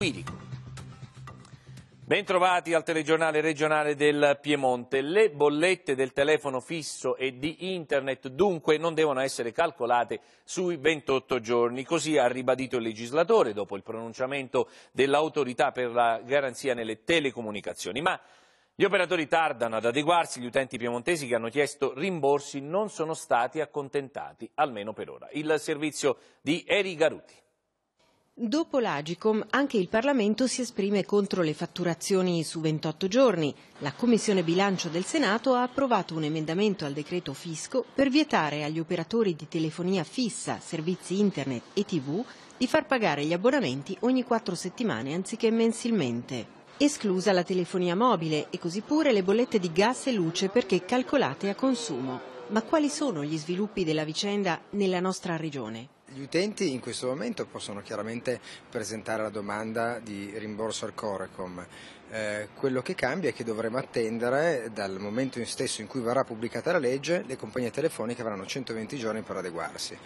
Quirico. Bentrovati al telegiornale regionale del Piemonte. Le bollette del telefono fisso e di internet dunque non devono essere calcolate sui 28 giorni, così ha ribadito il legislatore dopo il pronunciamento dell'autorità per la garanzia nelle telecomunicazioni. Ma gli operatori tardano ad adeguarsi, gli utenti piemontesi che hanno chiesto rimborsi non sono stati accontentati, almeno per ora. Il servizio di Eri Garuti. Dopo l'Agicom anche il Parlamento si esprime contro le fatturazioni su 28 giorni. La Commissione Bilancio del Senato ha approvato un emendamento al decreto fisco per vietare agli operatori di telefonia fissa, servizi internet e tv di far pagare gli abbonamenti ogni quattro settimane anziché mensilmente. Esclusa la telefonia mobile e così pure le bollette di gas e luce perché calcolate a consumo. Ma quali sono gli sviluppi della vicenda nella nostra regione? Gli utenti in questo momento possono chiaramente presentare la domanda di rimborso al Corecom. Eh, quello che cambia è che dovremo attendere dal momento in stesso in cui verrà pubblicata la legge, le compagnie telefoniche avranno 120 giorni per adeguarsi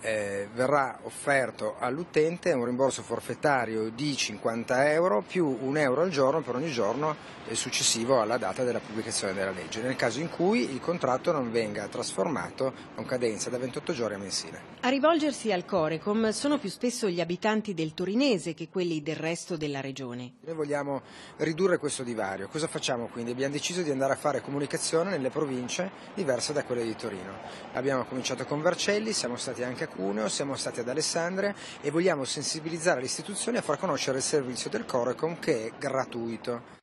eh, verrà offerto all'utente un rimborso forfettario di 50 euro più un euro al giorno per ogni giorno eh, successivo alla data della pubblicazione della legge, nel caso in cui il contratto non venga trasformato con cadenza da 28 giorni a mensile. A rivolgersi al Corecom sono più spesso gli abitanti del Torinese che quelli del resto della regione. Noi vogliamo ridurre questo divario. Cosa facciamo quindi? Abbiamo deciso di andare a fare comunicazione nelle province diverse da quelle di Torino. Abbiamo cominciato con Vercelli, siamo stati anche a Cuneo, siamo stati ad Alessandria e vogliamo sensibilizzare le istituzioni a far conoscere il servizio del Corecom che è gratuito.